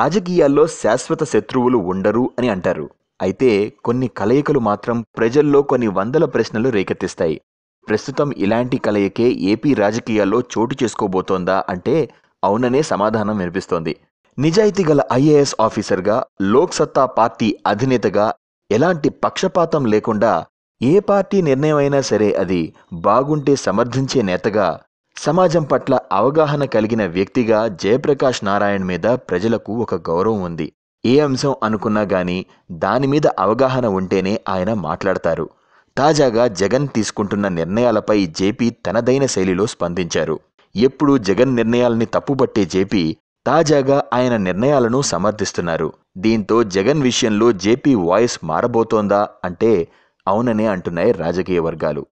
రాజకీయాల్లో శాశ్వత శత్రువులు ఉండరు అని అంటారు అయితే కొన్ని కలయికలు మాత్రం ప్రజల్లో కొన్ని వందల ప్రశ్నలు రేకెత్తిస్తాయి ప్రస్తుతం ఇలాంటి కలయికే ఏపీ రాజకీయాల్లో చోటు చేసుకోబోతోందా అంటే అవుననే సమాధానం వినిపిస్తోంది నిజాయితీ గల ఐఏఎస్ ఆఫీసర్గా లోక్సత్తా పార్టీ అధినేతగా ఎలాంటి పక్షపాతం లేకుండా ఏ పార్టీ నిర్ణయమైనా సరే అది బాగుంటే సమర్థించే నేతగా సమాజం పట్ల అవగాహన కలిగిన వ్యక్తిగా జయప్రకాష్ నారాయణ్ మీద ప్రజలకు ఒక గౌరవం ఉంది ఏ అంశం అనుకున్నా గానీ దానిమీద అవగాహన ఉంటేనే ఆయన మాట్లాడతారు తాజాగా జగన్ తీసుకుంటున్న నిర్ణయాలపై జేపీ తనదైన శైలిలో స్పందించారు ఎప్పుడూ జగన్ నిర్ణయాల్ని తప్పుపట్టే జేపీ తాజాగా ఆయన నిర్ణయాలను సమర్థిస్తున్నారు దీంతో జగన్ విషయంలో జేపీ వాయిస్ మారబోతోందా అంటే అవుననే అంటున్నాయి రాజకీయ వర్గాలు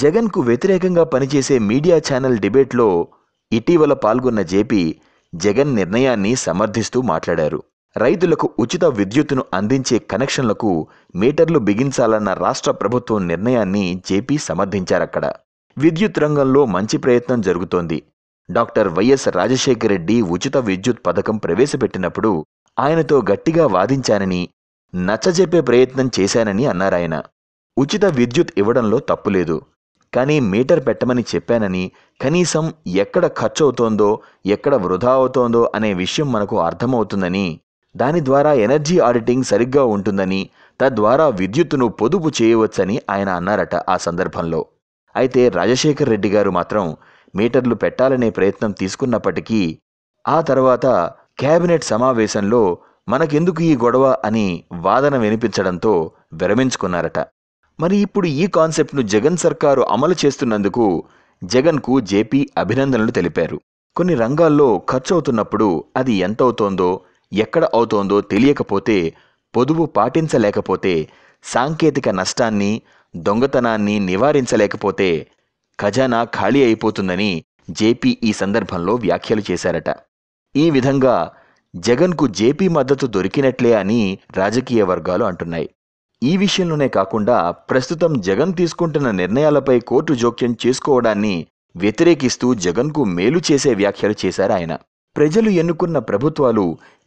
జగన్కు వ్యతిరేకంగా పనిచేసే మీడియా ఛానల్ డిబేట్లో ఇటీవల పాల్గొన్న జేపీ జగన్ నిర్ణయాన్ని సమర్థిస్తూ మాట్లాడారు రైతులకు ఉచిత విద్యుత్తును అందించే కనెక్షన్లకు మీటర్లు బిగించాలన్న రాష్ట్ర ప్రభుత్వం నిర్ణయాన్ని జేపీ సమర్థించారక్కడ విద్యుత్ రంగంలో మంచి ప్రయత్నం జరుగుతోంది డాక్టర్ వైఎస్ రాజశేఖర రెడ్డి ఉచిత విద్యుత్ పథకం ప్రవేశపెట్టినప్పుడు ఆయనతో గట్టిగా వాదించానని నచ్చజెప్పే ప్రయత్నం చేశానని అన్నారాయన ఉచిత విద్యుత్ ఇవ్వడంలో తప్పులేదు కానీ మీటర్ పెట్టమని చెప్పానని కనీసం ఎక్కడ ఖర్చు అవుతోందో ఎక్కడ వృధా అవుతోందో అనే విషయం మనకు అర్థమవుతుందని దాని ద్వారా ఎనర్జీ ఆడిటింగ్ సరిగ్గా ఉంటుందని తద్వారా విద్యుత్తును పొదుపు చేయవచ్చని ఆయన అన్నారట ఆ సందర్భంలో అయితే రాజశేఖర్ రెడ్డి గారు మాత్రం మీటర్లు పెట్టాలనే ప్రయత్నం తీసుకున్నప్పటికీ ఆ తర్వాత కేబినెట్ సమావేశంలో మనకెందుకు ఈ గొడవ అని వాదన వినిపించడంతో విరమించుకున్నారట మరి ఇప్పుడు ఈ కాన్సెప్ట్ను జగన్ సర్కారు అమలు చేస్తున్నందుకు జగన్కు జేపీ అభినందనలు తెలిపారు కొన్ని రంగాల్లో ఖర్చు అవుతున్నప్పుడు అది ఎంత అవుతోందో ఎక్కడ అవుతోందో తెలియకపోతే పొదుపు పాటించలేకపోతే సాంకేతిక నష్టాన్ని దొంగతనాన్ని నివారించలేకపోతే ఖజానా ఖాళీ అయిపోతుందని జేపీ ఈ సందర్భంలో వ్యాఖ్యలు చేశారట ఈ విధంగా జగన్కు జేపీ మద్దతు దొరికినట్లే అని రాజకీయ వర్గాలు అంటున్నాయి ఈ విషయంలోనే కాకుండా ప్రస్తుతం జగన్ తీసుకుంటున్న నిర్ణయాలపై కోర్టు జోక్యం చేసుకోవడాన్ని వ్యతిరేకిస్తూ జగన్కు మేలు చేసే వ్యాఖ్యలు చేశారు ఆయన ప్రజలు ఎన్నుకున్న ప్రభుత్వాలు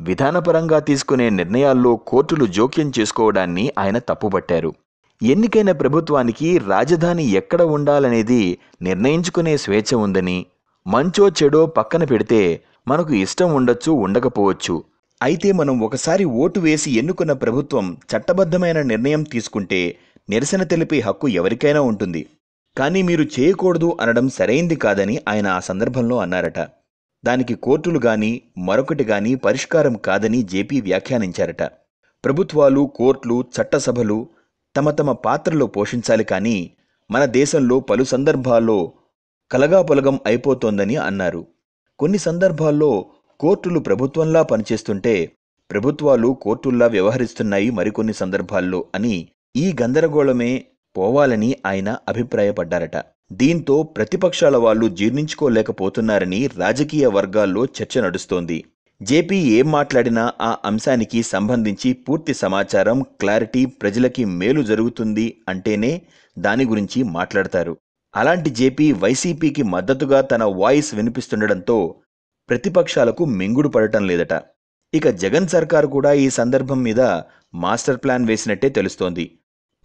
విధానపరంగా తీసుకునే నిర్ణయాల్లో కోర్టులు జోక్యం చేసుకోవడాన్ని ఆయన తప్పుపట్టారు ఎన్నికైన ప్రభుత్వానికి రాజధాని ఎక్కడ ఉండాలనేది నిర్ణయించుకునే స్వేచ్ఛ ఉందని మంచో చెడో పక్కన పెడితే మనకు ఇష్టం ఉండొచ్చు ఉండకపోవచ్చు అయితే మనం ఒకసారి ఓటు వేసి ఎన్నుకున్న ప్రభుత్వం చట్టబద్ధమైన నిర్ణయం తీసుకుంటే నిరసన తెలిపే హక్కు ఎవరికైనా ఉంటుంది కానీ మీరు చేయకూడదు అనడం సరైంది కాదని ఆయన ఆ సందర్భంలో అన్నారట దానికి కోర్టులు గాని మరొకటి గాని పరిష్కారం కాదని జేపీ వ్యాఖ్యానించారట ప్రభుత్వాలు కోర్టులు చట్టసభలు తమ తమ పాత్రలో పోషించాలి కానీ మన దేశంలో పలు సందర్భాల్లో కలగాపొలగం అయిపోతోందని అన్నారు కొన్ని సందర్భాల్లో కోర్టులు ప్రభుత్వంలా పనిచేస్తుంటే ప్రభుత్వాలు కోర్టుల్లా వ్యవహరిస్తున్నాయి మరికొన్ని సందర్భాల్లో అని ఈ గందరగోళమే పోవాలని ఆయన అభిప్రాయపడ్డారట దీంతో ప్రతిపక్షాల వాళ్ళు జీర్ణించుకోలేకపోతున్నారని రాజకీయ వర్గాల్లో చర్చ నడుస్తోంది జేపీ ఏం మాట్లాడినా ఆ అంశానికి సంబంధించి పూర్తి సమాచారం క్లారిటీ ప్రజలకి మేలు జరుగుతుంది అంటేనే దాని గురించి మాట్లాడతారు అలాంటి జేపీ వైసీపీకి మద్దతుగా తన వాయిస్ వినిపిస్తుండడంతో ప్రతిపక్షాలకు మింగుడు పడటం లేదట ఇక జగన్ సర్కారు కూడా ఈ సందర్భం మీద మాస్టర్ ప్లాన్ వేసినట్టే తెలుస్తోంది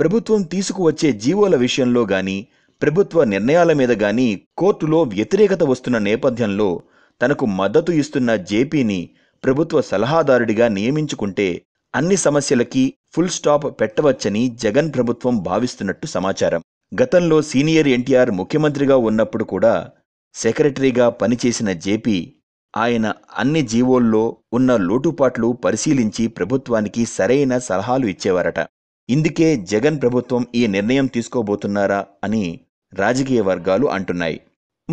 ప్రభుత్వం తీసుకువచ్చే జీవోల విషయంలో గాని ప్రభుత్వ నిర్ణయాల మీద గాని కోర్టులో వ్యతిరేకత వస్తున్న నేపథ్యంలో తనకు మద్దతు ఇస్తున్న జేపీని ప్రభుత్వ సలహాదారుడిగా నియమించుకుంటే అన్ని సమస్యలకి ఫుల్ స్టాప్ పెట్టవచ్చని జగన్ ప్రభుత్వం భావిస్తున్నట్టు సమాచారం గతంలో సీనియర్ ఎన్టీఆర్ ముఖ్యమంత్రిగా ఉన్నప్పుడు కూడా సెక్రటరీగా పనిచేసిన జేపీ ఆయన అన్ని జీవోల్లో ఉన్న లోటుపాట్లు పరిశీలించి ప్రభుత్వానికి సరైన సలహాలు ఇచ్చేవారట ఇందుకే జగన్ ప్రభుత్వం ఈ నిర్ణయం తీసుకోబోతున్నారా అని రాజకీయ వర్గాలు అంటున్నాయి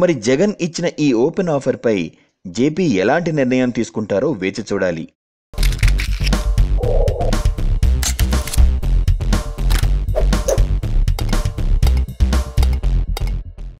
మరి జగన్ ఇచ్చిన ఈ ఓపెన్ ఆఫర్పై జేపీ ఎలాంటి నిర్ణయం తీసుకుంటారో వేచి చూడాలి